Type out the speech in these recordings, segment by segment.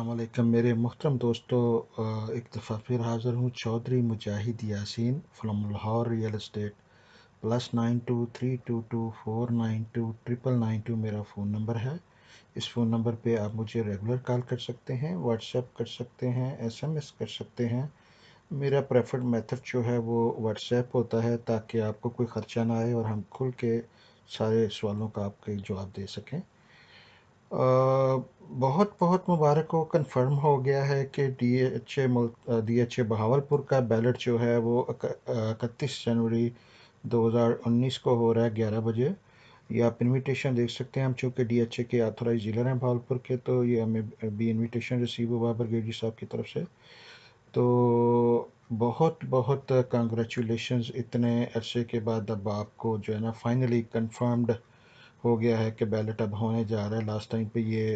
अल्लाम मेरे मोहतरम दोस्तों एक दफ़ा फिर हाज़िर हूँ Chaudhry Mujahid Yasin from Lahore real estate plus nine two three two two four nine two triple nine two मेरा फ़ोन नंबर है इस फ़ोन नंबर पे आप मुझे रेगुलर कॉल कर सकते हैं व्हाट्सएप कर सकते हैं एसएमएस कर सकते हैं मेरा प्रेफर्ड मेथड जो है वो व्हाट्सएप होता है ताकि आपको कोई ख़र्चा ना आए और हम खुल के सारे सवालों का आपके जवाब दे सकें बहुत बहुत मुबारक हो कन्फर्म हो गया है कि D H A D H A Bahawalpur का बैलेट जो है वो इकतीस जनवरी 2019 को हो रहा है ग्यारह बजे ये आप इनविटेशन देख सकते हैं हम चूँकि डी एच ए के ऑथोराइज जिलर हैं भावलपुर के तो ये हमें भी इनविटेशन रिसीव हुआ ब्रिगेडियर साहब की तरफ से तो बहुत बहुत कंग्रेचुलेशंस इतने अरसे के बाद अब आपको जो है ना फाइनली कंफर्म्ड हो गया है कि बैलेट अब होने जा रहा है लास्ट टाइम पे ये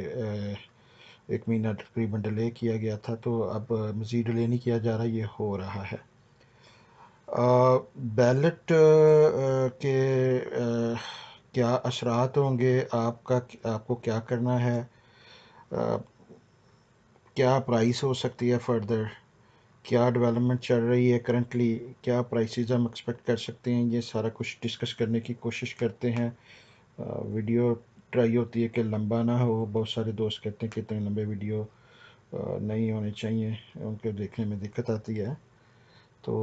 एक महीना तकरीबन डिले किया गया था तो अब मज़ीद डिले नहीं किया जा रहा ये हो रहा है बैलेट के क्या असरात होंगे आपका आपको क्या करना है क्या प्राइस हो सकती है फर्दर क्या डेवलपमेंट चल रही है करंटली क्या प्राइसेस हम एक्सपेक्ट कर सकते हैं ये सारा कुछ डिस्कस करने की कोशिश करते हैं वीडियो ट्राई होती है कि लंबा ना हो बहुत सारे दोस्त कहते हैं कि इतने लंबे वीडियो नहीं होने चाहिए उनको देखने में दिक्कत आती है तो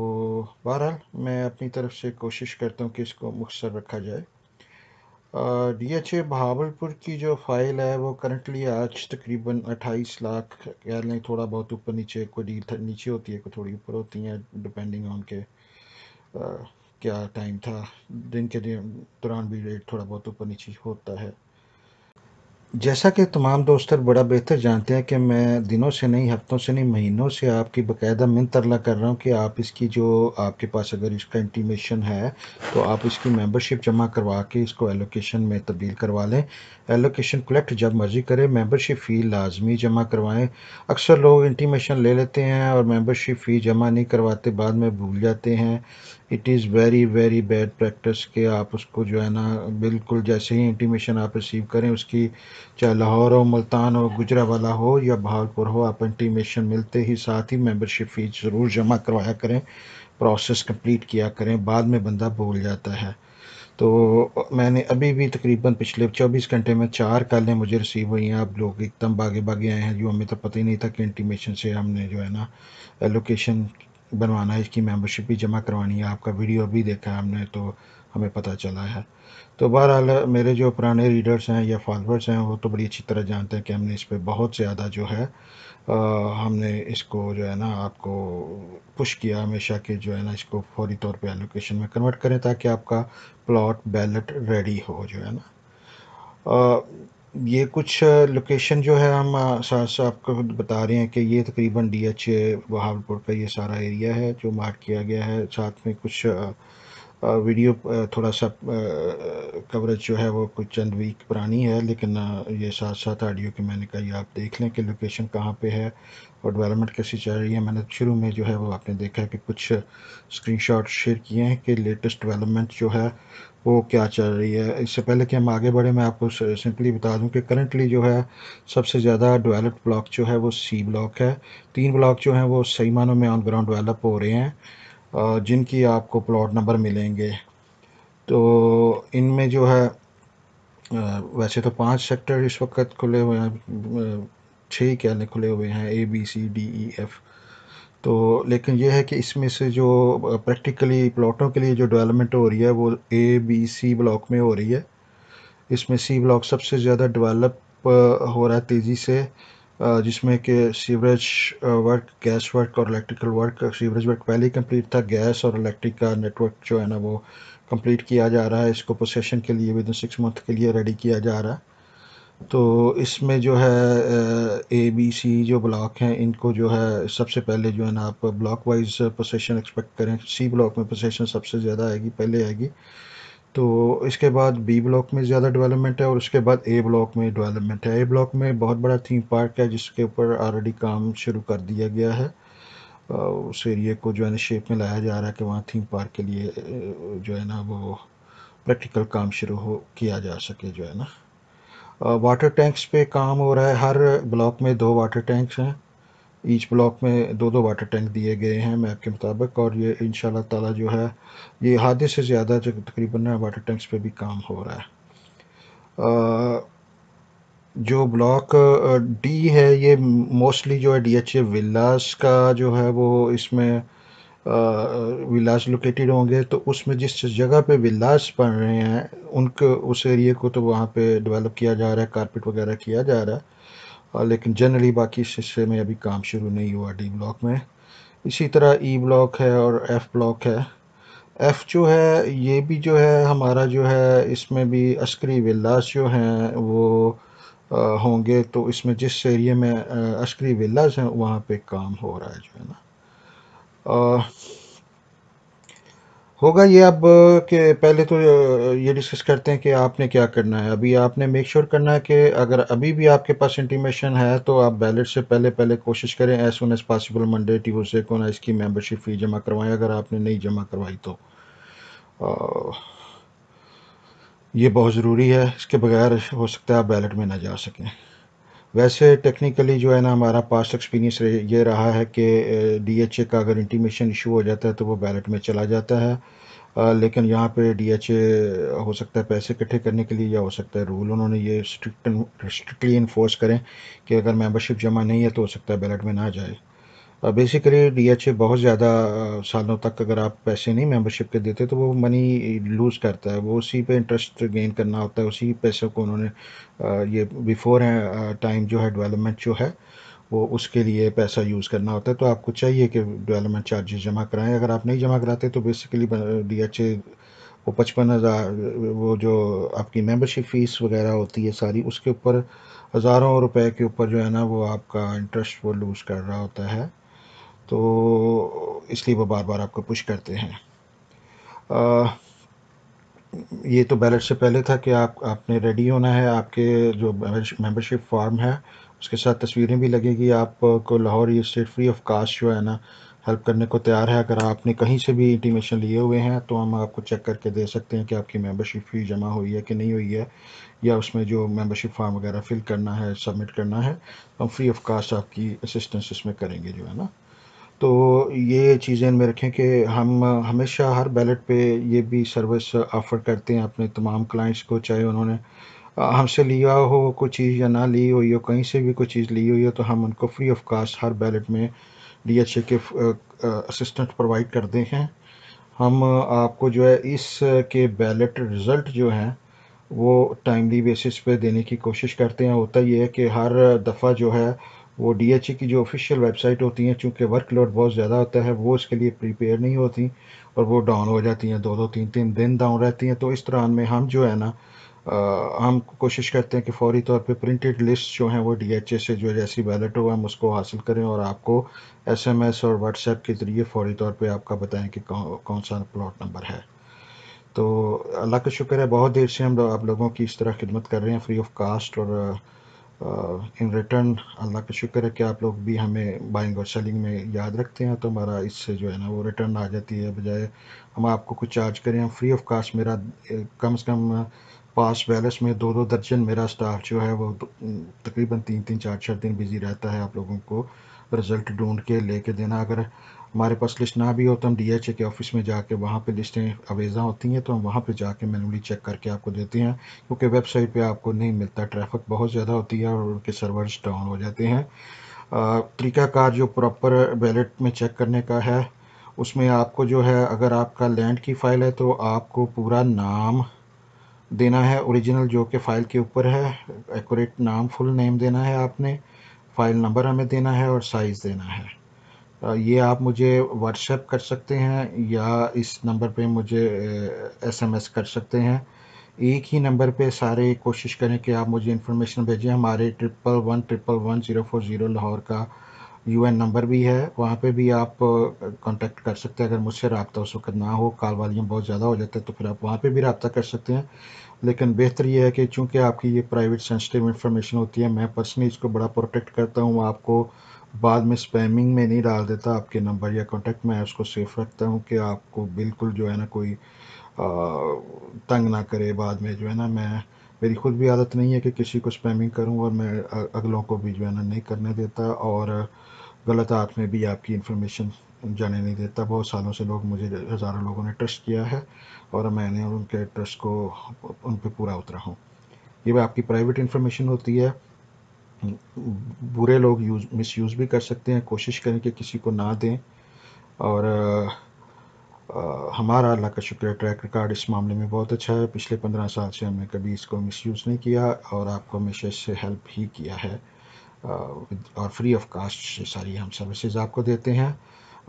बहरहाल मैं अपनी तरफ से कोशिश करता हूँ कि इसको मुखसर रखा जाए डी एच ए बहावलपुर की जो फाइल है वो करंटली आज तकरीबन 28 लाख कह लें थोड़ा बहुत ऊपर नीचे कोई नीचे होती है कोई थोड़ी ऊपर होती है डिपेंडिंग ऑन के क्या टाइम था दिन के दौरान भी रेट थोड़ा बहुत ऊपर नीचे होता है जैसा कि तमाम दोस्त बड़ा बेहतर जानते हैं कि मैं दिनों से नहीं हफ्तों से नहीं महीनों से आपकी बकायदा मिन तरला कर रहा हूँ कि आप इसकी जो आपके पास अगर इसका इंटीमेशन है तो आप इसकी मेंबरशिप जमा करवा के इसको एलोकेशन में तब्दील करवा लें एलोकेशन कलेक्ट जब मर्ज़ी करें मेंबरशिप फ़ी लाजमी जमा करवाएँ अक्सर लोग इंटीमेशन ले लेते हैं और मेम्बरशिप फ़ी जमा नहीं करवाते बाद में भूल जाते हैं it is very very bad practice के आप उसको जो है ना बिल्कुल जैसे ही इंटीमेशन आप रिसीव करें उसकी चाहे लाहौर हो मुल्तान हो गुजरा वाला हो या भागलपुर हो आप इंटीमेशन मिलते ही साथ ही मेंबरशिप फ़ीस ज़रूर जमा करवाया करें प्रोसेस कंप्लीट किया करें बाद में बंदा भूल जाता है तो मैंने अभी भी तकरीबन पिछले 24 घंटे में चार कॉलें मुझे रिसीव हुई हैं आप लोग एकदम बागे बागे आए हैं जो हमें तो पता ही नहीं था कि इंटीमेशन से हमने जो है ना एलोकेशन बनवाना है इसकी मेंबरशिप भी जमा करवानी है आपका वीडियो भी देखा है हमने तो हमें पता चला है तो बहरहाल मेरे जो पुराने रीडर्स हैं या फॉलोअर्स हैं वो तो बड़ी अच्छी तरह जानते हैं कि हमने इस पर बहुत ज़्यादा जो है आ, हमने इसको जो है ना आपको पुश किया हमेशा कि जो है ना इसको फौरी तौर पे एलोकेशन में कन्वर्ट करें ताकि आपका प्लॉट बैलेट रेडी हो जो है ना आ, ये कुछ लोकेशन जो है हम साथ साथ आपको बता रहे हैं कि ये तकरीबन डी एच का ये सारा एरिया है जो मार्क किया गया है साथ में कुछ वीडियो थोड़ा सा कवरेज जो है वो कुछ चंद वीक पुरानी है लेकिन ये साथ साथ ऑडियो की मैंने कही आप देख लें कि लोकेशन कहाँ पे है और डेवलपमेंट कैसी चल रही है मैंने शुरू में जो है वो आपने देखा है कि कुछ स्क्रीनशॉट शेयर किए हैं कि लेटेस्ट डेवलपमेंट जो है वो क्या चल रही है इससे पहले कि हम आगे बढ़े मैं आपको सिंपली बता दूं कि करंटली जो है सबसे ज़्यादा डेवलप्ड ब्लॉक जो है वो सी ब्लॉक है तीन ब्लॉक जो हैं वो सही मानों में ऑन ग्राउंड डेवलप हो रहे हैं जिनकी आपको प्लॉट नंबर मिलेंगे तो इनमें जो है वैसे तो पांच सेक्टर इस वक्त खुले हुए हैं छः ही कहने खुले हुए हैं A B C D E F तो लेकिन यह है कि इसमें से जो प्रैक्टिकली प्लॉटों के लिए जो डेवलपमेंट हो रही है वो ए बी सी ब्लॉक में हो रही है इसमें सी ब्लॉक सबसे ज़्यादा डेवलप हो रहा है तेज़ी से जिसमें कि सीवरेज वर्क गैस वर्क और इलेक्ट्रिकल वर्क सीवरेज वर्क पहले ही कम्प्लीट था गैस और इलेक्ट्रिक का नेटवर्क जो है ना वो कंप्लीट किया जा रहा है इसको प्रोसेशन के लिए विद इन सिक्स मंथ के लिए रेडी किया जा रहा है तो इसमें जो है ए बी सी जो ब्लॉक हैं इनको जो है सबसे पहले जो है ना आप ब्लॉक वाइज प्रोसेशन एक्सपेक्ट करें सी ब्लॉक में प्रोसेशन सबसे ज़्यादा आएगी पहले आएगी तो इसके बाद बी ब्लॉक में ज़्यादा डेवलपमेंट है और उसके बाद ए ब्लॉक में डेवलपमेंट है ए ब्लॉक में बहुत बड़ा थीम पार्क है जिसके ऊपर ऑलरेडी काम शुरू कर दिया गया है उस एरिए को जो है ना शेप में लाया जा रहा है कि वहाँ थीम पार्क के लिए जो है ना वो प्रैक्टिकल काम शुरू हो किया जा सके जो है ना वाटर टैंक्स पे काम हो रहा है हर ब्लॉक में दो वाटर टैंक्स हैं ईच ब्लॉक में दो दो वाटर टैंक दिए गए हैं मैप के मुताबिक और ये इन ताला जो है ये हादे से ज़्यादा जो तकरीबन वाटर टैंक्स पे भी काम हो रहा है आ, जो ब्लॉक डी है ये मोस्टली जो है डी एच ए विलास का जो है वो इसमें विलास लोकेटेड होंगे तो उसमें जिस जगह पे विलास बन रहे हैं उनके उस एरिए को तो वहाँ पे डेवलप किया जा रहा है कारपेट वगैरह किया जा रहा है और लेकिन जनरली बाकी इस हिस्से में अभी काम शुरू नहीं हुआ डी ब्लॉक में इसी तरह ई e ब्लॉक है और एफ़ ब्लॉक है एफ़ जो है ये भी जो है हमारा जो है इसमें भी अस्करी विलास जो हैं वो आ, होंगे तो इसमें जिस एरिए में अस्करी विलास हैं वहाँ पे काम हो रहा है जो है ना होगा ये अब कि पहले तो ये डिस्कस करते हैं कि आपने क्या करना है अभी आपने मेक श्योर sure करना है कि अगर अभी भी आपके पास इंटीमेशन है तो आप बैलेट से पहले पहले कोशिश करें as soon as possible Monday Tuesday को ना इसकी मेंबरशिप फ़ी जमा करवाएं अगर आपने नहीं जमा करवाई तो आ, ये बहुत ज़रूरी है इसके बगैर हो सकता है आप बैलेट में ना जा सकें वैसे टेक्निकली जो है ना हमारा पास्ट एक्सपीरियंस ये रहा है कि डीएचए का अगर इंटीमेशन इशू हो जाता है तो वो बैलेट में चला जाता है आ, लेकिन यहाँ पे डीएचए हो सकता है पैसे इकट्ठे करने के लिए या हो सकता है रूल उन्होंने ये स्ट्रिक्ट स्ट्रिक्टली इन्फोर्स करें कि अगर मेंबरशिप जमा नहीं है तो हो सकता है बैलेट में ना जाए बेसिकली uh, डीएचए बहुत ज़्यादा uh, सालों तक अगर आप पैसे नहीं मेंबरशिप के देते तो वो मनी लूज़ करता है वो उसी पे इंटरेस्ट गेन करना होता है उसी पैसे को उन्होंने uh, ये बिफोर टाइम जो है डेवलपमेंट जो है वो उसके लिए पैसा यूज़ करना होता है तो आपको चाहिए कि डेवलपमेंट चार्जेस जमा कराएं अगर आप नहीं जमा कराते तो बेसिकली डी एच ए वो पचपन हज़ार वो जो आपकी मेंबरशिप फ़ीस वगैरह होती है सारी उसके ऊपर हज़ारों रुपए के ऊपर जो है ना वो आपका इंटरेस्ट वो लूज़ कर रहा होता है तो इसलिए वो बार बार आपको पुश करते हैं आ, ये तो बैलेट से पहले था कि आप आपने रेडी होना है आपके जो मेंबरशिप फॉर्म है उसके साथ तस्वीरें भी लगेगी आपको लाहौर ये स्टेट फ्री ऑफ कास्ट जो है ना हेल्प करने को तैयार है अगर आपने कहीं से भी इंटीमेशन लिए हुए हैं तो हम आपको चेक करके दे सकते हैं कि आपकी मेंबरशिप फ़ी जमा हुई है कि नहीं हुई है या उसमें जो मेंबरशिप फॉर्म वगैरह फिल करना है सबमिट करना है तो हम फ्री ऑफ कास्ट आपकी असिस्टेंस इसमें करेंगे जो है ना तो ये चीज़ें इनमें रखें कि हम हमेशा हर बैलेट पे ये भी सर्विस ऑफ़र करते हैं अपने तमाम क्लाइंट्स को चाहे उन्होंने हमसे लिया हो कोई चीज़ या ना ली हो या कहीं से भी कोई चीज़ ली हुई हो तो हम उनको फ्री ऑफ कास्ट हर बैलेट में डी एच ए के असिस्टेंट प्रोवाइड करते हैं हम आपको जो है इस के बैलेट रिज़ल्ट जो हैं वो टाइमली बेसिस पे देने की कोशिश करते हैं होता ये है कि हर दफ़ा जो है वो डी एच की जो ऑफिशियल वेबसाइट होती हैं चूँकि वर्कलोड बहुत ज़्यादा होता है वो इसके लिए प्रिपेयर नहीं होती और वो डाउन हो जाती हैं दो दो तीन तीन दिन डाउन रहती हैं तो इस दौरान में हम जो है ना आ, हम कोशिश करते हैं कि फौरी तौर पे प्रिंटेड लिस्ट जो हैं वो डी एच ए से जो जैसी बैलेट हो हम उसको हासिल करें और आपको एस एम एस और व्हाट्सएप के ज़रिए फौरी तौर पे आपका बताएं कि कौन कौन सा प्लॉट नंबर है तो अल्लाह का शुक्र है बहुत देर से हम आप लोगों की इस तरह खिदमत कर रहे हैं फ्री ऑफ कास्ट और इन uh, रिटर्न अल्लाह का शुक्र है कि आप लोग भी हमें बाइंग और सेलिंग में याद रखते हैं तो हमारा इससे जो है ना वो रिटर्न आ जाती है बजाय हम आपको कुछ चार्ज करें हम फ्री ऑफ कास्ट मेरा कम से कम पास बैलेंस में दो दो दर्जन मेरा स्टाफ जो है वो तो, तकरीबन तीन तीन चार चार दिन बिज़ी रहता है आप लोगों को रिज़ल्ट ढूंढ के लेके देना अगर हमारे पास लिस्ट ना भी हो तो हम ए के ऑफिस में जाके वहाँ पे लिस्टें अवेजा होती हैं तो हम वहाँ पे जाके मैनुअली चेक करके आपको देते हैं क्योंकि वेबसाइट पे आपको नहीं मिलता ट्रैफिक बहुत ज़्यादा होती है और उनके सर्वर्स डाउन हो जाते हैं तरीकाकार जो प्रॉपर वैलेट में चेक करने का है उसमें आपको जो है अगर आपका लैंड की फ़ाइल है तो आपको पूरा नाम देना है ओरिजिनल जो कि फ़ाइल के ऊपर है एकोरेट नाम फुल नेम देना है आपने फ़ाइल नंबर हमें देना है और साइज़ देना है ये आप मुझे व्हाट्सएप कर सकते हैं या इस नंबर पे मुझे एसएमएस कर सकते हैं एक ही नंबर पे सारे कोशिश करें कि आप मुझे इन्फॉर्मेशन भेजें हमारे triple one triple one zero four zero Lahore का यूएन नंबर भी है वहाँ पे भी आप कांटेक्ट कर सकते हैं अगर मुझसे रबता उस वक्त ना हो कॉल वॉल्यूम बहुत ज़्यादा हो जाता है तो फिर आप वहाँ पे भी रबता कर सकते हैं लेकिन बेहतर ये है कि चूँकि आपकी ये प्राइवेट सेंसिटिव इन्फॉर्मेशन होती है मैं पर्सनली इसको बड़ा प्रोटेक्ट करता हूँ आपको बाद में स्पैमिंग में नहीं डाल देता आपके नंबर या कॉन्टैक्ट में उसको सेफ रखता हूँ कि आपको बिल्कुल जो है ना कोई आ, तंग ना करे बाद में जो है ना मैं मेरी खुद भी आदत नहीं है कि किसी को स्पैमिंग करूं और मैं अगलों को भी जो है ना नहीं करने देता और गलत हाथ में भी आपकी इन्फॉर्मेशन जाने नहीं देता बहुत सालों से लोग मुझे हज़ारों लोगों ने ट्रस्ट किया है और मैंने उनके ट्रस्ट को उन पर पूरा उतरा हूँ ये आपकी प्राइवेट इन्फॉर्मेशन होती है बुरे लोग यूज मिस यूज़ भी कर सकते हैं कोशिश करें कि किसी को ना दें और आ, हमारा अल्लाह का शुक्रिया ट्रैक रिकॉर्ड इस मामले में बहुत अच्छा है पिछले पंद्रह साल से हमने कभी इसको मिस यूज़ नहीं किया और आपको हमेशा इससे हेल्प ही किया है और फ्री ऑफ कास्ट सारी हम सर्विसेज आपको देते हैं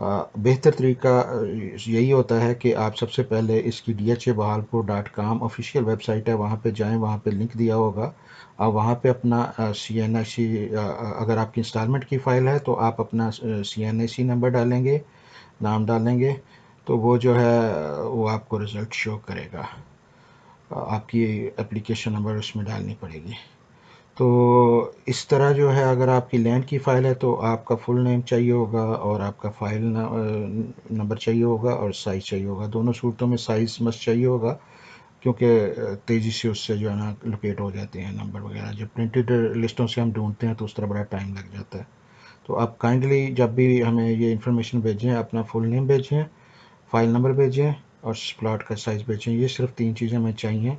बेहतर तरीका यही होता है कि आप सबसे पहले इसकी D H A Bahawalpur dot com official website है वहाँ पे जाएं वहाँ पे लिंक दिया होगा आप वहाँ पे अपना सी एन आई सी अगर आपकी इंस्टॉलमेंट की फ़ाइल है तो आप अपना सी एन आई सी नंबर डालेंगे नाम डालेंगे तो वो जो है वो आपको रिज़ल्ट शो करेगा आपकी एप्लीकेशन नंबर उसमें डालनी पड़ेगी तो इस तरह जो है अगर आपकी लैंड की फ़ाइल है तो आपका फुल नेम चाहिए होगा और आपका फ़ाइल नंबर चाहिए होगा और साइज़ चाहिए होगा दोनों सूटों में साइज़ मस्ट चाहिए होगा क्योंकि तेज़ी से उससे जो है ना लोकेट हो जाते हैं नंबर वगैरह जब प्रिंटेड लिस्टों से हम ढूंढते हैं तो उस तरह बड़ा टाइम लग जाता है तो आप काइंडली जब भी हमें ये इन्फॉर्मेशन भेजें अपना फुल नेम भेजें फ़ाइल नंबर भेजें और प्लाट का साइज़ भेजें ये सिर्फ तीन चीज़ें हमें चाहिए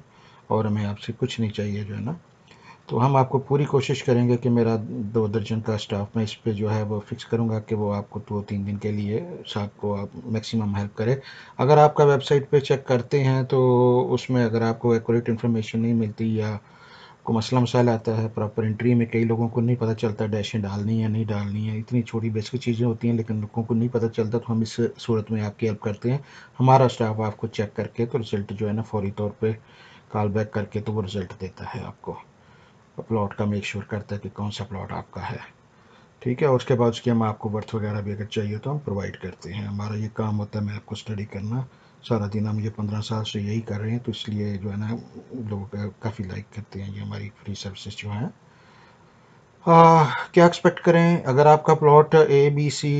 और हमें आपसे कुछ नहीं चाहिए जो है ना तो हम आपको पूरी कोशिश करेंगे कि मेरा दो दर्जन का स्टाफ मैं इस पर जो है वो फ़िक्स करूँगा कि वो आपको दो तीन दिन के लिए साहब को आप मैक्सिमम हेल्प करें अगर आपका वेबसाइट पे चेक करते हैं तो उसमें अगर आपको एक्यूरेट इन्फॉर्मेशन नहीं मिलती या को मसला मसाला आता है प्रॉपर एंट्री में कई लोगों को नहीं पता चलता डैशें डालनी है नहीं डालनी है इतनी छोटी बेसिक चीज़ें होती हैं लेकिन लोगों को नहीं पता चलता तो हम इस सूरत में आपकी हेल्प करते हैं हमारा स्टाफ आपको चेक करके तो रिज़ल्ट जो है ना फौरी तौर पर कॉल बैक करके तो वो रिज़ल्ट देता है आपको प्लॉट का मेक श्योर करता है कि कौन सा प्लॉट आपका है ठीक है उसके बाद उसकी हम आपको बर्थ वगैरह भी अगर चाहिए तो हम प्रोवाइड करते हैं हमारा ये काम होता है मैं आपको स्टडी करना सारा दिन हम ये पंद्रह साल से यही कर रहे हैं तो इसलिए जो है ना लोग काफ़ी लाइक करते हैं ये हमारी फ्री सर्विसेज जो हैं क्या एक्सपेक्ट करें अगर आपका plot A B C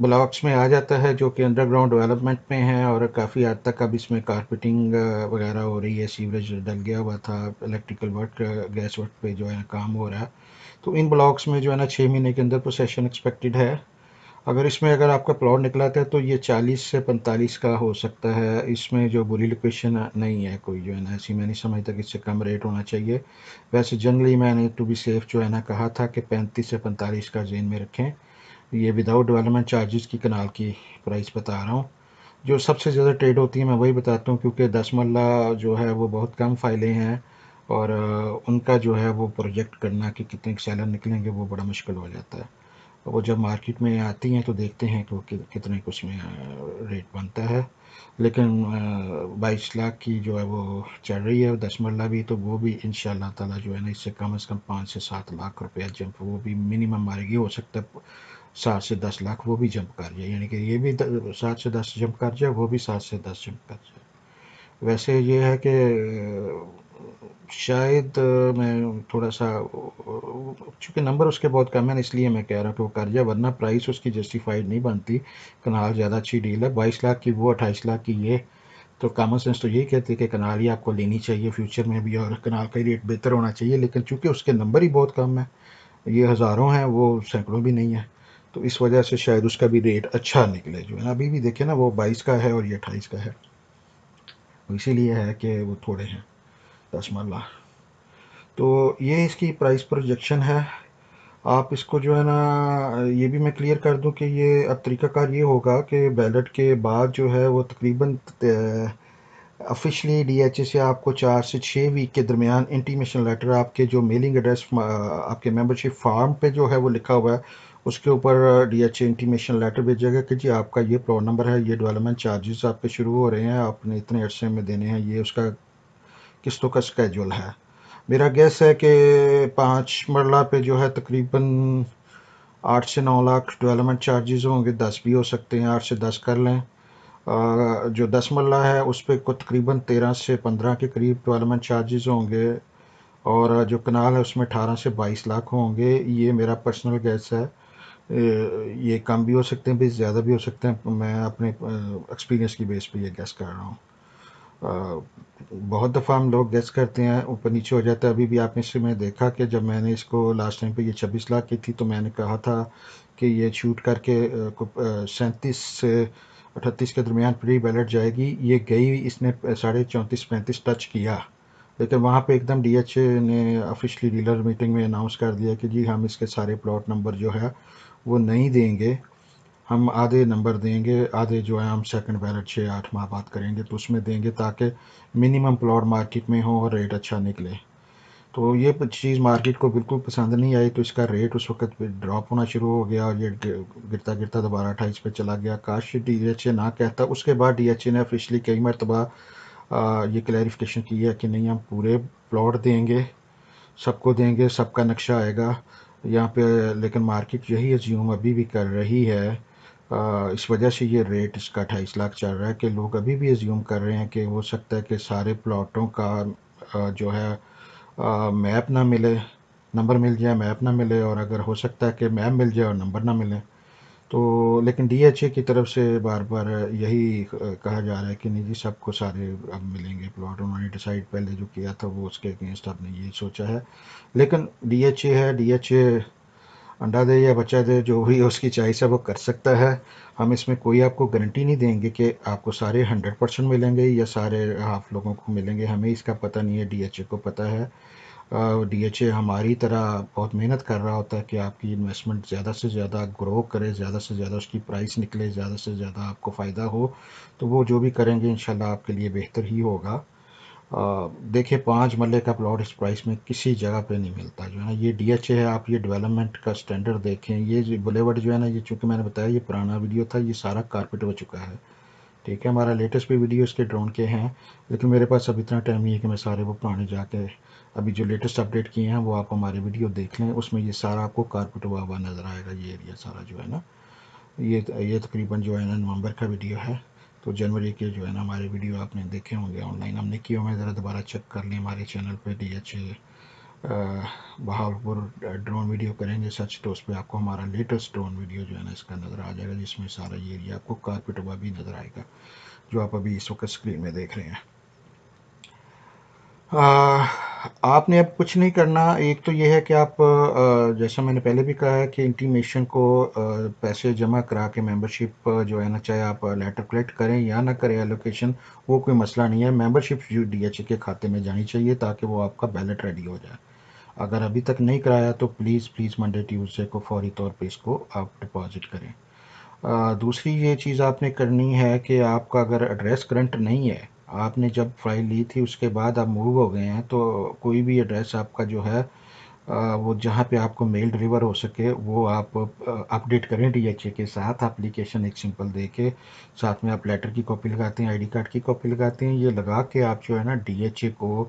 blocks में आ जाता है जो कि अंडरग्राउंड डेवलपमेंट में है और काफ़ी हद तक अब इसमें कारपेटिंग वगैरह हो रही है सीवरेज डल गया हुआ था इलेक्ट्रिकल वर्क गैस वर्क पे जो है ना काम हो रहा है तो इन ब्लॉक्स में जो है ना छः महीने के अंदर प्रोसेशन एक्सपेक्टेड है अगर इसमें अगर आपका प्लॉट निकलाता है तो ये चालीस से पैंतालीस का हो सकता है इसमें जो बुरी लोकेशन नहीं है कोई जो है ना ऐसी मैं नहीं समझता कि इससे कम रेट होना चाहिए वैसे जनरली मैंने टू बी सेफ जो है ना कहा था कि पैंतीस से पैंतालीस का जेन में रखें ये विदाउट डेवलपमेंट चार्जेस की कनाल की प्राइस बता रहा हूँ जो सबसे ज़्यादा ट्रेड होती है मैं वही बताता हूँ क्योंकि दस मल्ला जो है वो बहुत कम फाइलें हैं और उनका जो है वो प्रोजेक्ट करना कि कितने सेलर निकलेंगे वो बड़ा मुश्किल हो जाता है वो जब मार्केट में आती हैं तो देखते हैं कि वो कितने कुछ में रेट बनता है लेकिन बाईस लाख की जो है वो चल रही है दस मरला भी तो वो भी इन ताला जो है ना इससे कम अज़ कम पाँच से सात लाख रुपया जंप वो भी मिनिमम मारेगी हो सकता है सात से दस लाख वो भी जंप कर जाए यानी कि ये भी सात से दस जंप कर जाए वो भी सात से दस जंप कर जाए वैसे ये है कि शायद मैं थोड़ा सा चूँकि नंबर उसके बहुत कम है इसलिए मैं कह रहा हूँ कि वो कर जाए वरना प्राइस उसकी जस्टिफाइड नहीं बनती कनाल ज़्यादा अच्छी डील है बाईस लाख की वो अट्ठाईस लाख की ये तो कॉमन सेंस तो यही कहती है कि कनाल ही आपको लेनी चाहिए फ्यूचर में भी और कनाल का ही रेट बेहतर होना चाहिए लेकिन चूँकि उसके नंबर ही बहुत कम है ये हज़ारों हैं वो सैकड़ों भी नहीं है तो इस वजह से शायद उसका भी रेट अच्छा निकले जो है ना अभी भी देखे ना वो बाईस का है और ये अट्ठाईस का है तो इसीलिए है कि वो थोड़े हैं दस मरला तो ये इसकी प्राइस प्रोजेक्शन है आप इसको जो है ना ये भी मैं क्लियर कर दूं कि ये अब तरीकाकार ये होगा कि बैलेट के बाद जो है वो तकरीबन ऑफिशली डीएचए से आपको चार से छः वीक के दरमियान इंटीमेशन लेटर आपके जो मेलिंग एड्रेस आपके मेंबरशिप फार्म पे जो है वो लिखा हुआ है उसके ऊपर डी एच इंटीमेशन लेटर भेजेगा कि जी आपका ये प्लॉट नंबर है ये डेवलपमेंट चार्जेस आपके शुरू हो रहे हैं आपने इतने अर्से में देने हैं ये उसका किस्तों का स्केजूल है मेरा गैस है कि पाँच मरला पे जो है तकरीबन आठ से नौ लाख डेवलपमेंट चार्जेस होंगे दस भी हो सकते हैं आठ से दस कर लें जो दस मरला है उस पर को तकरीबन तेरह से पंद्रह के करीब डेवलपमेंट चार्जेस होंगे और जो कनाल है उसमें अठारह से बाईस लाख होंगे ये मेरा पर्सनल गैस है ये कम भी हो सकते हैं भी ज़्यादा भी हो सकते हैं मैं अपने एक्सपीरियंस की बेस पे ये गैस कर रहा हूँ बहुत दफ़ा हम लोग गैस करते हैं ऊपर नीचे हो जाता है अभी भी आपने से मैं देखा कि जब मैंने इसको लास्ट टाइम पे ये छब्बीस लाख की थी तो मैंने कहा था कि ये शूट करके सैंतीस से अठतीस के दरमियान प्री बैलेट जाएगी ये गई इसने साढ़े चौंतीस पैंतीस टच किया लेकिन वहाँ पे एकदम डीएचए ने ऑफिशियली डीलर मीटिंग में अनाउंस कर दिया कि जी हम इसके सारे प्लॉट नंबर जो है वो नहीं देंगे हम आधे नंबर देंगे आधे जो है हम सेकंड बैलेट छः आठ माह बात करेंगे तो उसमें देंगे ताकि मिनिमम प्लॉट मार्केट में हो और रेट अच्छा निकले तो ये चीज़ मार्केट को बिल्कुल पसंद नहीं आई तो इसका रेट उस वक्त ड्रॉप होना शुरू हो गया और ये गिरता गिरता दोबारा अट्ठाईस पे चला गया काश डी एच ए ना कहता उसके बाद डी एच ए ने ऑफिशली कई मरतबा ये क्लैरिफिकेशन की है कि नहीं हम पूरे प्लॉट देंगे सबको देंगे सबका नक्शा आएगा यहाँ पे लेकिन मार्केट यही अज्यूम अभी भी कर रही है इस वजह से ये रेट इसका अट्ठाईस लाख चल रहा है कि लोग अभी भी अज्यूम कर रहे हैं कि हो सकता है कि सारे प्लाटों का जो है मैप ना मिले नंबर मिल जाए मैप ना मिले और अगर हो सकता है कि मैप मिल जाए और नंबर ना मिले तो लेकिन डीएचए की तरफ से बार बार यही कहा जा रहा है कि नहीं जी सबको सारे अब मिलेंगे प्लॉट उन्होंने डिसाइड पहले जो किया था वो उसके अगेंस्ट आपने ये सोचा है लेकिन डीएचए है डीएचए अंडा दे या बच्चा दे जो भी उसकी चॉइस है वो कर सकता है हम इसमें कोई आपको गारंटी नहीं देंगे कि आपको सारे हंड्रेड परसेंट मिलेंगे या सारे हाफ लोगों को मिलेंगे हमें इसका पता नहीं है डी को पता है डीएचए हमारी तरह बहुत मेहनत कर रहा होता है कि आपकी इन्वेस्टमेंट ज़्यादा से ज़्यादा ग्रो करे ज़्यादा से ज़्यादा उसकी प्राइस निकले ज़्यादा से ज़्यादा आपको फ़ायदा हो तो वो जो भी करेंगे इन आपके लिए बेहतर ही होगा देखिए पाँच मल्ले का प्लॉट इस प्राइस में किसी जगह पे नहीं मिलता जो है ना ये डीएचए है आप ये डेवलपमेंट का स्टैंडर्ड देखें ये बुलेवर्ड जो है ना ये चूँकि मैंने बताया ये पुराना वीडियो था ये सारा कारपेट हो चुका है ठीक है हमारा लेटेस्ट भी वीडियो इसके ड्रोन के हैं लेकिन मेरे पास अब इतना टाइम नहीं है कि मैं सारे वो पुराने जाके अभी जो लेटेस्ट अपडेट किए हैं वो आप हमारे वीडियो देख लें उसमें ये सारा आपको कारपेट हुआ हुआ नज़र आएगा ये एरिया सारा जो है ना ये ये तकरीबन जो है ना नवंबर का वीडियो है तो जनवरी के जो है ना हमारे वीडियो आपने देखे होंगे ऑनलाइन हमने किए हुए ज़रा दोबारा चेक कर लें हमारे चैनल पर D H Bahawalpur drone video करेंगे सच तो उस पर आपको हमारा लेटेस्ट ड्रोन वीडियो जो है ना इसका नज़र आ जाएगा जिसमें सारा ये एरिया आपको कारपेट हुआ भी नज़र आएगा जो आप अभी इस वक्त स्क्रीन में देख रहे हैं आपने अब कुछ नहीं करना एक तो ये है कि आप जैसा मैंने पहले भी कहा है कि इंटीमेशन को पैसे जमा करा के मेंबरशिप जो है ना चाहे आप लेटर कलेक्ट करें या ना करें एलोकेशन वो कोई मसला नहीं है मेंबरशिप जो डी के खाते में जानी चाहिए ताकि वो आपका बैलेट रेडी हो जाए अगर अभी तक नहीं कराया तो प्लीज़ प्लीज़ मंडे ट्यूज़डे को फौरी तौर पर इसको आप डिपॉजिट करें दूसरी ये चीज़ आपने करनी है कि आपका अगर एड्रेस करंट नहीं है आपने जब फाइल ली थी उसके बाद आप मूव हो गए हैं तो कोई भी एड्रेस आपका जो है वो जहाँ पे आपको मेल डिलीवर हो सके वो आप अपडेट करें डीएचए के साथ एप्लीकेशन एक सिंपल दे के साथ में आप लेटर की कॉपी लगाते हैं आईडी कार्ड की कॉपी लगाते हैं ये लगा के आप जो है ना डीएचए को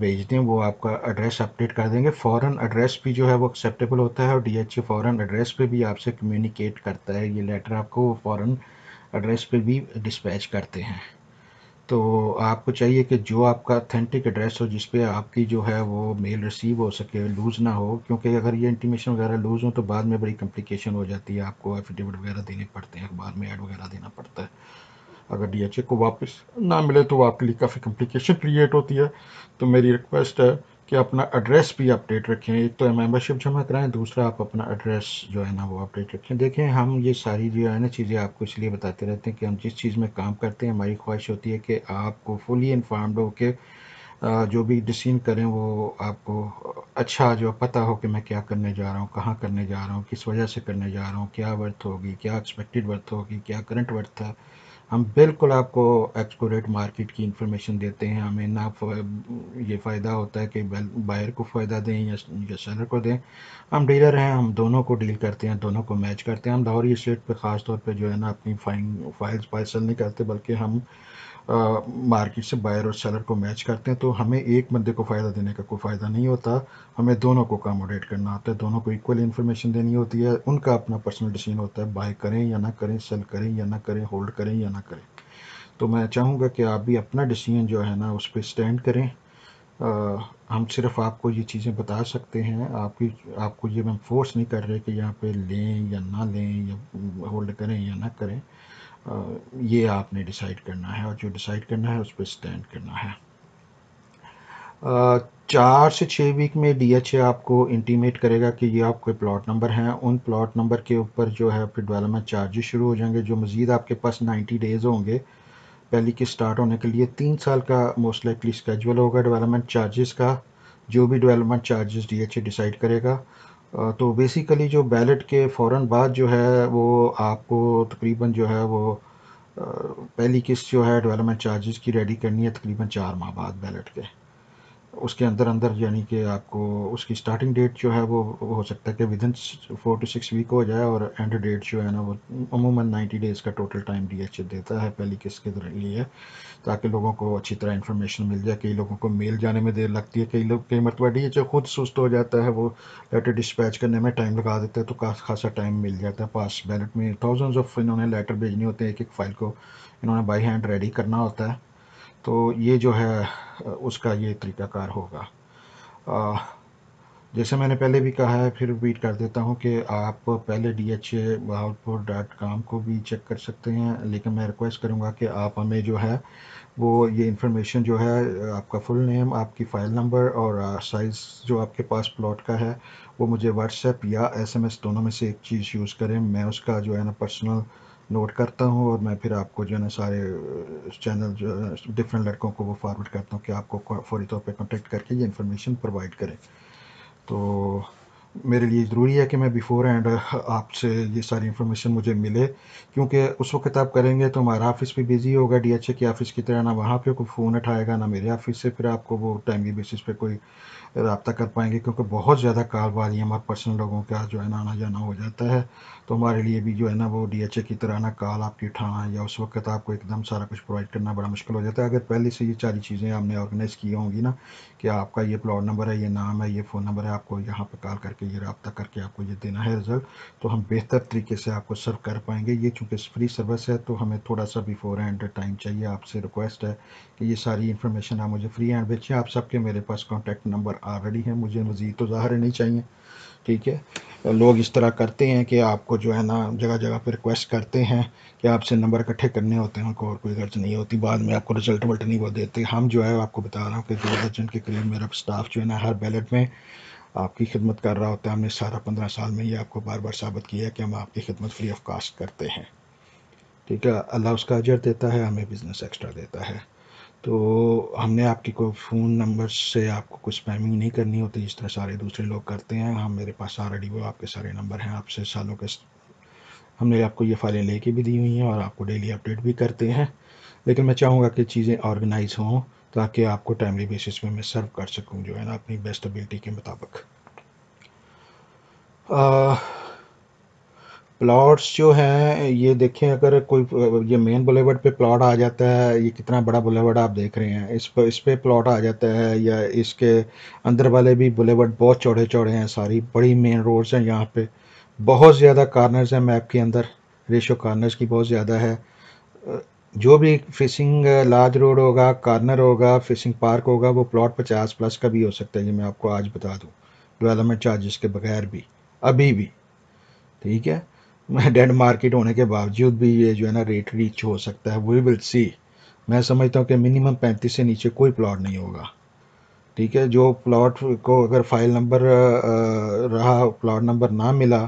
भेज दें वो आपका एड्रेस अपडेट कर देंगे फ़ॉरन एड्रेस भी जो है वो एक्सेप्टेबल होता है और ए फ़ॉरन एड्रेस पर भी आपसे कम्युनिकेट करता है ये लेटर आपको फ़ॉरन एड्रेस पर भी डिस्पैच करते हैं तो आपको चाहिए कि जो आपका अथेंटिक एड्रेस हो जिस पे आपकी जो है वो मेल रिसीव हो सके लूज़ ना हो क्योंकि अगर ये इंटीमेशन वगैरह लूज़ हो तो बाद में बड़ी कम्प्लिकेशन हो जाती है आपको एफिडेविट वगैरह देने पड़ते हैं अखबार में एड वगैरह देना पड़ता है अगर डी को वापस ना मिले तो आपके लिए काफ़ी कम्प्लिकेशन क्रिएट होती है तो मेरी रिक्वेस्ट है कि अपना एड्रेस भी अपडेट रखें एक तो मेंबरशिप जमा कराएं दूसरा आप अपना एड्रेस जो है ना वो अपडेट रखें देखें हम ये सारी जो है ना चीज़ें आपको इसलिए बताते रहते हैं कि हम जिस चीज़ में काम करते हैं हमारी ख्वाहिश होती है कि आपको फुली इन्फॉर्म्ड हो के जो भी डिसीन करें वो आपको अच्छा जो पता हो कि मैं क्या करने जा रहा हूँ कहाँ करने जा रहा हूँ किस वजह से करने जा रहा हूँ क्या वर्थ होगी क्या एक्सपेक्टेड वर्थ होगी क्या करंट वर्थ है हम बिल्कुल आपको एक्सपोरेट मार्केट की इंफॉर्मेशन देते हैं हमें ना ये फ़ायदा होता है कि बायर को फ़ायदा दें या या सेलर को दें हम डीलर हैं हम दोनों को डील करते हैं दोनों को मैच करते हैं हम लाहौरी स्टेट पर ख़ास तौर पर जो है ना अपनी फाइन फाइल्स पार्सल नहीं करते बल्कि हम मार्केट से बायर और सेलर को मैच करते हैं तो हमें एक बंदे को फ़ायदा देने का कोई फ़ायदा नहीं होता हमें दोनों को अकामोडेट करना होता है दोनों को इक्वल इन्फॉर्मेशन देनी होती है उनका अपना पर्सनल डिसीजन होता है बाय करें या ना करें सेल करें या ना करें होल्ड करें या ना करें तो मैं चाहूँगा कि आप भी अपना डिसीजन जो है ना उस पर स्टैंड करें आ, हम सिर्फ आपको ये चीज़ें बता सकते हैं आपकी आपको ये हम फोर्स नहीं कर रहे कि यहाँ पे लें या ना लें या होल्ड करें या ना करें ये आपने डिसाइड करना है और जो डिसाइड करना है उस पर स्टैंड करना है चार से छः वीक में डीएचए आपको इंटीमेट करेगा कि ये आपके प्लॉट नंबर हैं उन प्लॉट नंबर के ऊपर जो है फिर डेवलपमेंट चार्जेस शुरू हो जाएंगे जो मज़ीद आपके पास 90 डेज़ होंगे पहली के स्टार्ट होने के लिए तीन साल का मोस्ट लाइकली स्केजुअल होगा डेवलपमेंट चार्जेस का जो भी डेवलपमेंट चार्जेस डीएचए डिसाइड करेगा तो बेसिकली जो बैलेट के फ़ौर बाद जो है वो आपको तकरीबन जो है वो पहली किस्त जो है डेवलपमेंट चार्जेस की रेडी करनी है तकरीबन चार माह बाद बैलेट के उसके अंदर अंदर यानी कि आपको उसकी स्टार्टिंग डेट जो है वो हो सकता है कि within four to six week हो जाए और एंड डेट जो है ना वो अमूमन नाइन्टी डेज़ का टोटल टाइम डी एच देता है पहली किस्त के लिए ताकि लोगों को अच्छी तरह इन्फॉर्मेशन मिल जाए कई लोगों को मेल जाने में देर लगती है कई लोग कई मरतबा डी एच खुद सुस्त हो जाता है वो लेटर डिस्पैच करने में टाइम लगा देते हैं तो खासा टाइम मिल जाता है पास बैलेट में थाउजेंड्स ऑफ इन्होंने लेटर भेजने होते हैं एक एक फ़ाइल को इन्होंने बाई हैंड रेडी करना होता है तो ये जो है उसका ये तरीकाकार होगा आ, जैसे मैंने पहले भी कहा है फिर रिपीट कर देता हूँ कि आप पहले D H Bahawalpur dot com को भी चेक कर सकते हैं लेकिन मैं रिक्वेस्ट करूँगा कि आप हमें जो है वो ये इन्फॉर्मेशन जो है आपका फुल नेम आपकी फ़ाइल नंबर और साइज़ जो आपके पास प्लॉट का है वो मुझे व्हाट्सएप या एसएमएस दोनों में से एक चीज़ यूज़ करें मैं उसका जो है ना पर्सनल नोट करता हूँ और मैं फिर आपको जो है ना सारे चैनल जो डिफरेंट लड़कों को वो फॉरवर्ड करता हूँ कि आपको फौरी तौर पर कॉन्टेक्ट करके ये इन्फॉर्मेशन प्रोवाइड करें तो मेरे लिए ज़रूरी है कि मैं बिफ़ोर एंड आपसे ये सारी इन्फॉर्मेशन मुझे मिले क्योंकि उस वक्त आप करेंगे तो हमारा ऑफिस भी बिज़ी होगा डीएचए के ऑफ़िस की तरह ना वहाँ पे कोई फ़ोन उठाएगा ना मेरे ऑफिस से फिर आपको वो टाइमली बेसिस पे कोई रबता कर पाएंगे क्योंकि बहुत ज़्यादा कारोबारी हमारे पर्सनल लोगों का जो है ना आना जाना हो जाता है तो हमारे लिए भी जो है ना वो डीएचए की तरह ना कॉल आपकी उठाना या उस वक्त आपको एकदम सारा कुछ प्रोवाइड करना बड़ा मुश्किल हो जाता है अगर पहले से ये सारी चीज़ें आपने ऑर्गेनाइज़ की होंगी ना कि आपका ये प्लॉट नंबर है ये नाम है ये फ़ोन नंबर है आपको यहाँ पर कॉल करके ये रबता करके आपको ये देना है रिज़ल्ट तो हम बेहतर तरीके से आपको सर्व कर पाएंगे ये चूँकि फ्री सर्विस है तो हमें थोड़ा सा बिफोर हैंड टाइम चाहिए आपसे रिक्वेस्ट है कि ये सारी इन्फॉर्मेशन आप मुझे फ्री हैंड भेजें आप सबके मेरे पास कॉन्टैक्ट नंबर ऑलरेडी है मुझे मज़ीद तो ज़ाहिर नहीं चाहिए ठीक है लोग इस तरह करते हैं कि आपको जो है ना जगह जगह पर रिक्वेस्ट करते हैं कि आपसे नंबर इकट्ठे करने होते हैं उनको और कोई गर्ज नहीं होती बाद में आपको रिजल्ट वल्ट नहीं वो देते हम जो है आपको बता रहा हूँ कि दो दर्जन के करीब मेरा स्टाफ जो है ना हर बैलेट में आपकी खिदमत कर रहा होता है हमने सारा पंद्रह साल में ये आपको बार बार साबित किया है कि हम आपकी खिदमत फ्री ऑफ कास्ट करते हैं ठीक है अल्लाह उसका अजर देता है हमें बिज़नेस एक्स्ट्रा देता है तो हमने आपके को फ़ोन नंबर से आपको कुछ स्पैमिंग नहीं करनी होती जिस तरह सारे दूसरे लोग करते हैं हम हाँ, मेरे पास ऑलरेडी वो आपके सारे नंबर हैं आपसे सालों के हमने आपको ये फाइलें लेके भी दी हुई हैं और आपको डेली अपडेट भी करते हैं लेकिन मैं चाहूँगा कि चीज़ें ऑर्गेनाइज हों ताकि आपको टाइमली बेसिस पे मैं सर्व कर सकूँ जो है ना अपनी बेस्ट एबिलिटी के मुताबिक प्लॉट्स जो हैं ये देखें अगर कोई ये मेन बुलेवर्ड पे प्लॉट आ जाता है ये कितना बड़ा बुलेवर्ड आप देख रहे हैं इस पर इस पर प्लॉट आ जाता है या इसके अंदर वाले भी बुलेवर्ड बहुत चौड़े चौड़े हैं सारी बड़ी मेन रोड्स हैं यहाँ पे बहुत ज़्यादा कार्नर्स हैं मैप के अंदर रेशो कार्नर्स की बहुत ज़्यादा है जो भी फिशिंग लार्ज रोड होगा कार्नर होगा फिशिंग पार्क होगा वो प्लाट पचास प्लस का भी हो सकता है ये मैं आपको आज बता दूँ डेवलपमेंट चार्जेस के बगैर भी अभी भी ठीक है डेड मार्केट होने के बावजूद भी ये जो है ना रेट रीच हो सकता है वी विल सी मैं समझता हूँ कि मिनिमम पैंतीस से नीचे कोई प्लॉट नहीं होगा ठीक है जो प्लॉट को अगर फाइल नंबर रहा प्लॉट नंबर ना मिला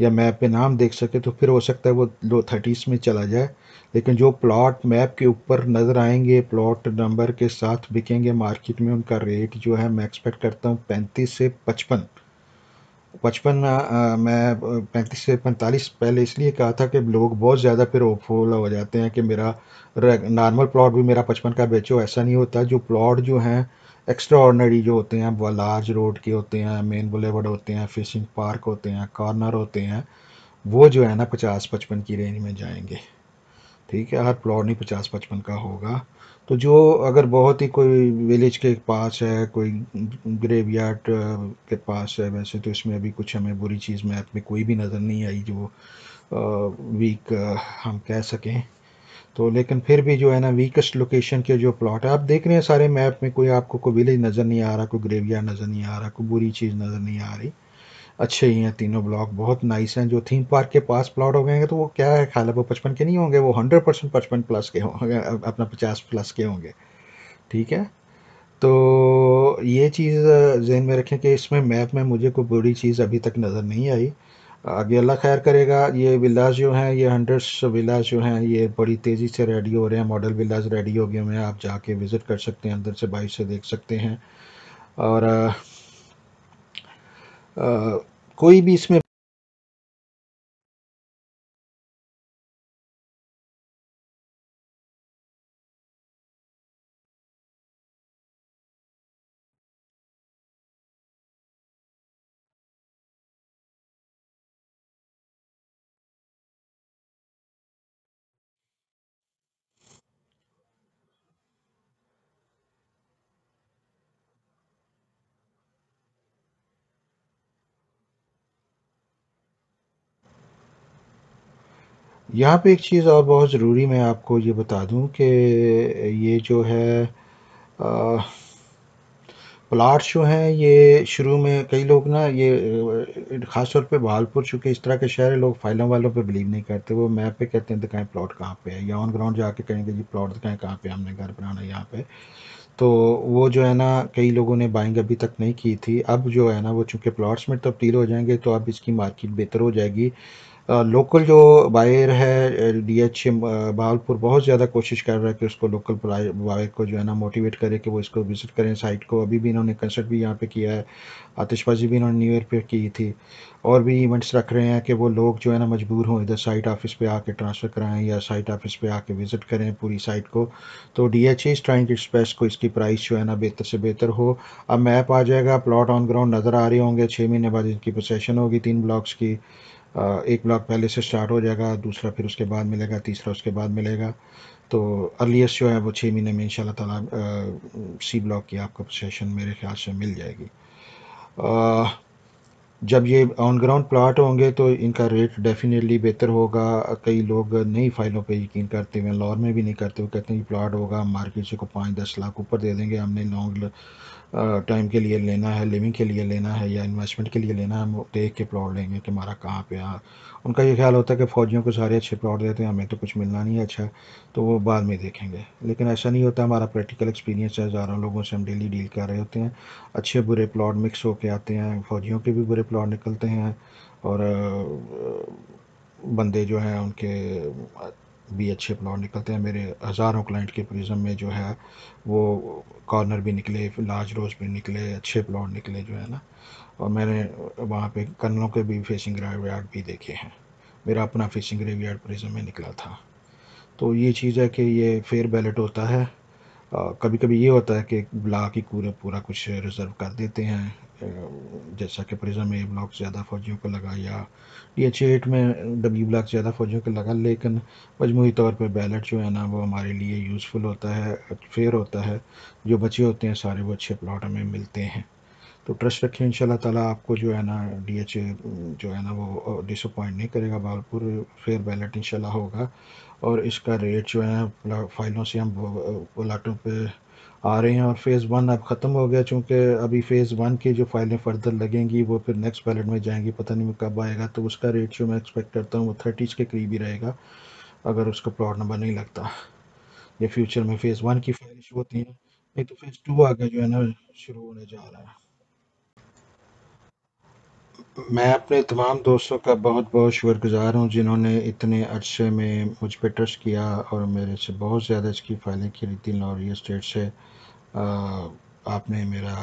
या मैप पे नाम देख सके तो फिर हो सकता है वो लो थर्टीज़ में चला जाए लेकिन जो प्लॉट मैप के ऊपर नज़र आएंगे प्लॉट नंबर के साथ बिकेंगे मार्केट में उनका रेट जो है मैं एक्सपेक्ट करता हूँ पैंतीस से पचपन बचपन में मैं पैंतीस से पैंतालीस पहले इसलिए कहा था कि लोग बहुत ज़्यादा फिर होपफुल हो जाते हैं कि मेरा नॉर्मल प्लॉट भी मेरा पचपन का बेचो ऐसा नहीं होता जो प्लॉट जो हैं एक्स्ट्रा ऑर्डनरी जो होते हैं वह लार्ज रोड के होते हैं मेन बुलेवर्ड होते हैं फिशिंग पार्क होते हैं कॉर्नर होते हैं वो जो है ना पचास पचपन की रेंज में जाएंगे ठीक है हर प्लॉट नहीं पचास पचपन का होगा तो जो अगर बहुत ही कोई विलेज के पास है कोई ग्रेव यार्ड के पास है वैसे तो इसमें अभी कुछ हमें बुरी चीज़ मैप में कोई भी नज़र नहीं आई जो वीक हम कह सकें तो लेकिन फिर भी जो है ना वीकेस्ट लोकेशन के जो प्लॉट है आप देख रहे हैं सारे मैप में कोई आपको कोई विलेज नज़र नहीं आ रहा कोई ग्रेविया नज़र नहीं आ रहा कोई बुरी चीज़ नज़र नहीं आ रही अच्छे ही हैं तीनों ब्लॉक बहुत नाइस हैं जो थीम पार्क के पास प्लॉट हो गए हैं तो वो क्या है ख्याल है वो पचपन के नहीं होंगे वो हंड्रेड परसेंट पचपन प्लस के होंगे अपना पचास प्लस के होंगे ठीक है तो ये चीज़ जहन में रखें कि इसमें मैप में मुझे कोई बुरी चीज़ अभी तक नज़र नहीं आई आगे अल्लाह खैर करेगा ये विलाज जो हैं ये हंड्रेड्स विलाज जो हैं ये बड़ी तेज़ी से रेडी हो रहे हैं मॉडल विलाज रेडी हो गए हैं आप जाके विज़िट कर सकते हैं अंदर से बाइक से देख सकते हैं और कोई भी इसमें यहाँ पे एक चीज़ और बहुत ज़रूरी मैं आपको ये बता दूँ कि ये जो है प्लाट्स जो हैं ये शुरू में कई लोग ना ये ख़ास तौर पे भालपुर चूँकि इस तरह के शहर लोग फाइलों वालों पे बिलीव नहीं करते वो मैप पे कहते हैं दिखाएँ प्लाट कहाँ पे है या ऑन ग्राउंड जाके कहेंगे जी प्लाट दिखाएँ कहाँ पे हमने घर बनाना है यहाँ पे तो वो जो है ना कई लोगों ने बाइंग अभी तक नहीं की थी अब जो है ना वो चूँकि प्लाट्स में तब्दील हो जाएंगे तो अब इसकी मार्केट बेहतर हो जाएगी लोकल जो बायर है डी एच बहालपुर बहुत ज़्यादा कोशिश कर रहा है कि उसको लोकल बायर को जो है ना मोटिवेट करें कि वो इसको विज़िट करें साइट को अभी भी इन्होंने कंसर्ट भी यहाँ पे किया है आतिशबाजी भी इन्होंने न्यू ईयर पे की थी और भी इवेंट्स रख रहे हैं कि वो लोग जो है ना मजबूर हों इधर साइट ऑफिस पे आके ट्रांसफ़र कराएँ या साइट ऑफिस पर आके विज़िट करें पूरी साइट को तो डी एच ए ट्राइंग एक्सप्रेस को इसकी प्राइस जो है ना बेहतर से बेहतर हो अब मैप आ जाएगा प्लॉट ऑन ग्राउंड नज़र आ रहे होंगे छः महीने बाद इनकी प्रोसेशन होगी तीन ब्लॉक्स की एक ब्लॉक पहले से स्टार्ट हो जाएगा दूसरा फिर उसके बाद मिलेगा तीसरा उसके बाद मिलेगा तो अर्लीस्ट जो है वो छः महीने में इन ताला सी ब्लॉक की आपको सेशन मेरे ख्याल से मिल जाएगी आ, जब ये ऑन ग्राउंड प्लाट होंगे तो इनका रेट डेफिनेटली बेहतर होगा कई लोग नई फाइलों पे यकीन करते हुए लॉर में भी नहीं करते हुए कहते हैं प्लाट होगा मार्केट से को पाँच दस लाख ऊपर दे देंगे हमने लॉन्ग टाइम के लिए लेना है लिविंग के लिए लेना है या इन्वेस्टमेंट के लिए लेना है हम देख के प्लॉट लेंगे कि हमारा कहाँ पे यहाँ उनका ये ख्याल होता है कि फ़ौजियों को सारे अच्छे प्लॉट देते हैं हमें तो कुछ मिलना नहीं है अच्छा तो वो बाद में देखेंगे लेकिन ऐसा नहीं होता हमारा प्रैक्टिकल एक्सपीरियंस है हज़ारों लोगों से हम डेली डील कर रहे होते हैं अच्छे बुरे प्लॉट मिक्स होकर आते हैं फ़ौजियों के भी बुरे प्लॉट निकलते हैं और बंदे जो हैं उनके भी अच्छे प्लॉट निकलते हैं मेरे हज़ारों क्लाइंट के प्रिज्म में जो है वो कॉर्नर भी निकले लार्ज रोज भी निकले अच्छे प्लॉट निकले जो है ना और मैंने वहाँ पे कन्नों के भी फेसिंग यार्ड भी देखे हैं मेरा अपना फेसिंग यार्ड प्रिज्म में निकला था तो ये चीज़ है कि ये फेयर बैलेट होता है कभी कभी ये होता है कि ब्लॉक ही पूरा पूरा कुछ रिज़र्व कर देते हैं जैसा कि प्रिजा में ब्लॉक ज़्यादा फौजियों को लगा या डी एच एट में डब्ल्यू ब्लॉक ज़्यादा फौजियों को लगा लेकिन मजमू तौर पर बैलेट जो है ना वो हमारे लिए यूज़फुल होता है फेयर होता है जो बचे होते हैं सारे वो अच्छे प्लाट हमें मिलते हैं तो ट्रस्ट रखें इन ताला आपको जो है ना डी एच ए जो है ना वो डिसअपॉइंट नहीं करेगा बालपुर फेयर बैलेट इन होगा और इसका रेट जो है फाइलों से हम प्लाटों पे आ रहे हैं और फ़ेज़ वन अब ख़त्म हो गया चूँकि अभी फ़ेज़ वन की जो फाइलें फर्दर लगेंगी वो फिर नेक्स्ट बैलेट में जाएंगी पता नहीं कब आएगा तो उसका रेट जो मैं एक्सपेक्ट करता हूँ वो थर्टीज़ के करीब ही रहेगा अगर उसका प्लाट नंबर नहीं लगता ये फ्यूचर में फ़ेज़ वन की फाइल होती है नहीं तो फेज़ टू आगे जो है ना शुरू होने जा रहा है मैं अपने तमाम दोस्तों का बहुत बहुत शुक्रगुज़ार हूँ जिन्होंने इतने अरसे में मुझ पर ट्रस्ट किया और मेरे से बहुत ज़्यादा इसकी फाइलें थी लॉरिया स्टेट से आ, आपने मेरा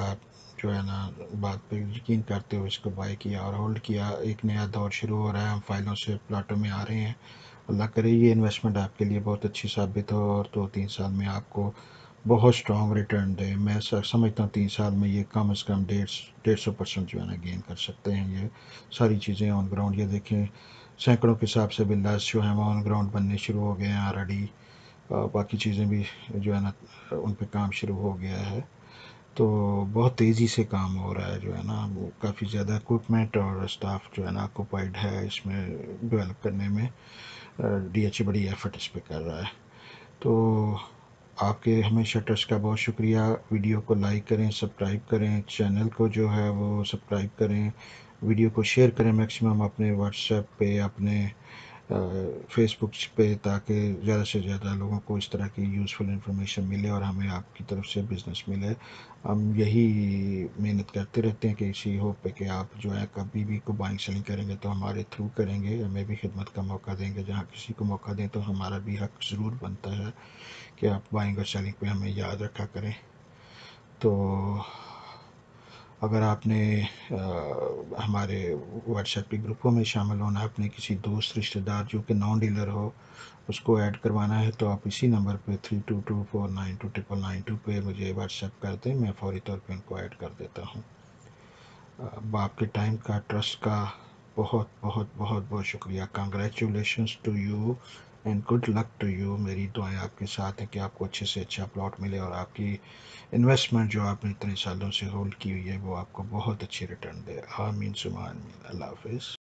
जो है ना बात पर यकीन करते हुए इसको बाई किया और होल्ड किया एक नया दौर शुरू हो रहा है हम फाइलों से प्लाटों में आ रहे हैं अल्लाह करे ये इन्वेस्टमेंट आपके लिए बहुत अच्छी साबित हो और दो तो तीन साल में आपको बहुत स्ट्रॉन्ग रिटर्न दे मैं समझता हूँ तीन साल में ये कम से कम डेढ़ डेढ़ सौ परसेंट जो है ना गेन कर सकते हैं ये सारी चीज़ें ऑन ग्राउंड ये देखें सैकड़ों के हिसाब से बिल्डर्स जो हैं वो ऑन ग्राउंड बनने शुरू हो गए हैं ऑलरेडी बाकी चीज़ें भी जो है ना उन पर काम शुरू हो गया है तो बहुत तेज़ी से काम हो रहा है जो है ना वो काफ़ी ज़्यादा इक्विपमेंट और स्टाफ जो है ना ऑक्यूपाइड है इसमें डेवलप करने में डी एच e बड़ी एफर्ट इस पर कर रहा है तो आपके हमेशा ट्रस्ट का बहुत शुक्रिया वीडियो को लाइक करें सब्सक्राइब करें चैनल को जो है वो सब्सक्राइब करें वीडियो को शेयर करें मैक्सिमम अपने व्हाट्सएप पे अपने फेसबुक पे ताकि ज़्यादा से ज़्यादा लोगों को इस तरह की यूज़फुल इंफॉर्मेशन मिले और हमें आपकी तरफ से बिज़नेस मिले हम यही मेहनत करते रहते हैं कि इसी होप पे कि आप जो है कभी भी को बाइंग सेलिंग करेंगे तो हमारे थ्रू करेंगे हमें भी खिदमत का मौका देंगे जहाँ किसी को मौका दें तो हमारा भी हक ज़रूर बनता है कि आप बाइंग और सेलिंग पे हमें याद रखा करें तो अगर आपने आ, हमारे व्हाट्सएप के ग्रुपों में शामिल होना अपने किसी दोस्त रिश्तेदार जो कि नॉन डीलर हो उसको ऐड करवाना है तो आप इसी नंबर पे three two two four nine two triple nine two पर मुझे व्हाट्सएप कर दें मैं फौरी तौर पर उनको ऐड कर देता हूँ बाप के टाइम का ट्रस्ट का बहुत बहुत बहुत बहुत शुक्रिया congratulation to you and good luck to you मेरी दुआएं आपके साथ हैं कि आपको अच्छे से अच्छा प्लॉट मिले और आपकी इन्वेस्टमेंट जो आपने इतने सालों से होल्ड की हुई है वो आपको बहुत अच्छी रिटर्न दे आमीन सुमान अल्लाह हाफिज़